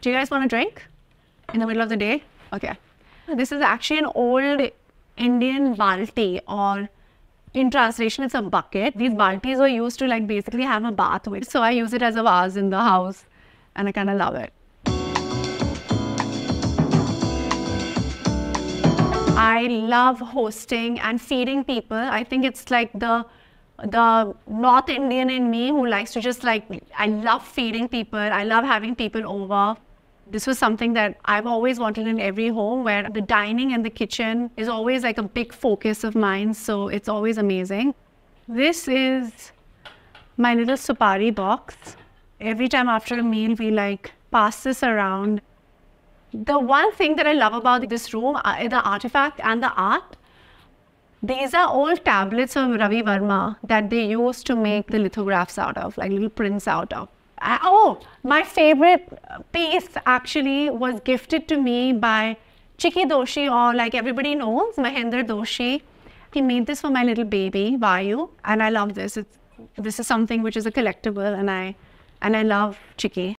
Do you guys want a drink in the middle of the day? Okay. This is actually an old Indian balti or in translation, it's a bucket. These baltis were used to like basically have a bath with. So I use it as a vase in the house and I kind of love it. I love hosting and feeding people. I think it's like the the North Indian in me who likes to just like I love feeding people. I love having people over. This was something that I've always wanted in every home where the dining and the kitchen is always like a big focus of mine. So it's always amazing. This is my little supari box. Every time after a meal, we like pass this around. The one thing that I love about this room are uh, the artifact and the art. These are all tablets of Ravi Verma that they used to make the lithographs out of, like little prints out of oh, my favorite piece actually was gifted to me by Chiki Doshi, or like everybody knows, Mahendra Doshi. He made this for my little baby, Vayu, and I love this. It's, this is something which is a collectible, and I, and I love Chiki.